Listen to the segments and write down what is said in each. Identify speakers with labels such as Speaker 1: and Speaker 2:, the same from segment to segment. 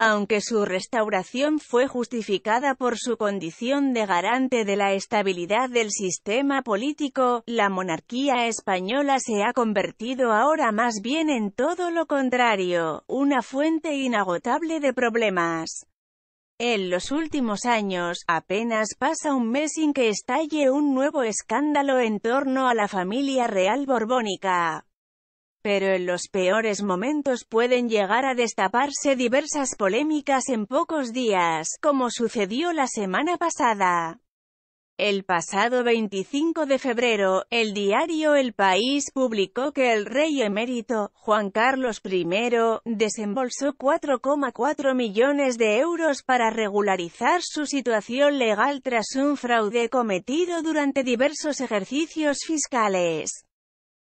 Speaker 1: aunque su restauración fue justificada por su condición de garante de la estabilidad del sistema político, la monarquía española se ha convertido ahora más bien en todo lo contrario, una fuente inagotable de problemas. En los últimos años, apenas pasa un mes sin que estalle un nuevo escándalo en torno a la familia real borbónica, pero en los peores momentos pueden llegar a destaparse diversas polémicas en pocos días, como sucedió la semana pasada. El pasado 25 de febrero, el diario El País publicó que el rey emérito, Juan Carlos I, desembolsó 4,4 millones de euros para regularizar su situación legal tras un fraude cometido durante diversos ejercicios fiscales.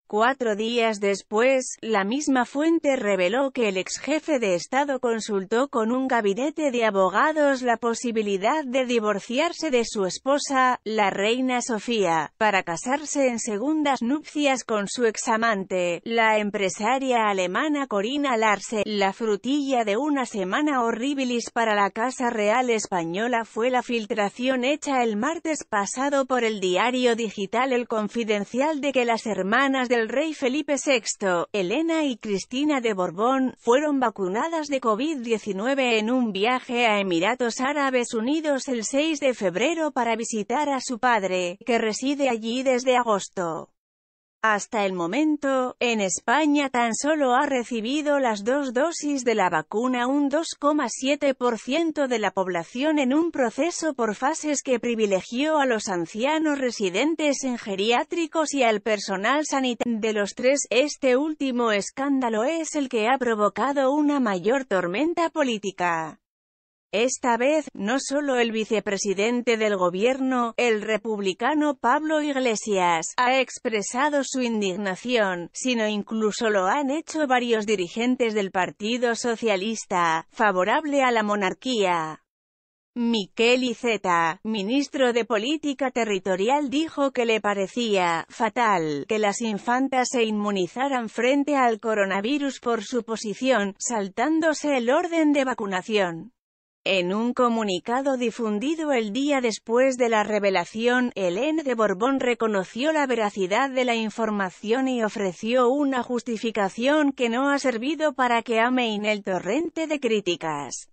Speaker 1: Cuatro días después, la misma fuente reveló que el ex jefe de Estado consultó con un gabinete de abogados la posibilidad de divorciarse de su esposa, la reina Sofía, para casarse en segundas nupcias con su examante, la empresaria alemana Corina Larse. La frutilla de una semana horribilis para la Casa Real Española fue la filtración hecha el martes pasado por el diario digital El Confidencial de que las hermanas de el rey Felipe VI, Elena y Cristina de Borbón, fueron vacunadas de COVID-19 en un viaje a Emiratos Árabes Unidos el 6 de febrero para visitar a su padre, que reside allí desde agosto. Hasta el momento, en España tan solo ha recibido las dos dosis de la vacuna un 2,7% de la población en un proceso por fases que privilegió a los ancianos residentes en geriátricos y al personal sanitario. De los tres, este último escándalo es el que ha provocado una mayor tormenta política. Esta vez, no solo el vicepresidente del gobierno, el republicano Pablo Iglesias, ha expresado su indignación, sino incluso lo han hecho varios dirigentes del Partido Socialista, favorable a la monarquía. Miquel Iceta, ministro de Política Territorial dijo que le parecía «fatal» que las infantas se inmunizaran frente al coronavirus por su posición, saltándose el orden de vacunación. En un comunicado difundido el día después de la revelación, Helene de Borbón reconoció la veracidad de la información y ofreció una justificación que no ha servido para que en el torrente de críticas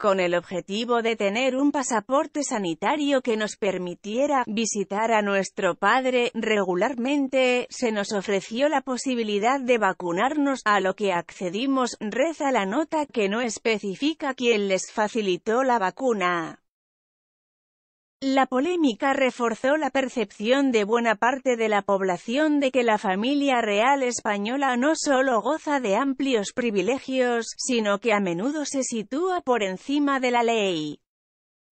Speaker 1: con el objetivo de tener un pasaporte sanitario que nos permitiera visitar a nuestro padre regularmente, se nos ofreció la posibilidad de vacunarnos, a lo que accedimos, reza la nota que no especifica quién les facilitó la vacuna. La polémica reforzó la percepción de buena parte de la población de que la familia real española no solo goza de amplios privilegios, sino que a menudo se sitúa por encima de la ley.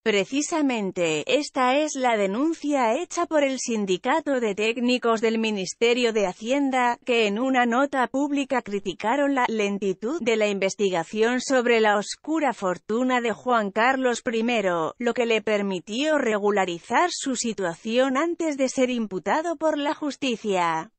Speaker 1: Precisamente, esta es la denuncia hecha por el Sindicato de Técnicos del Ministerio de Hacienda, que en una nota pública criticaron la lentitud de la investigación sobre la oscura fortuna de Juan Carlos I, lo que le permitió regularizar su situación antes de ser imputado por la justicia.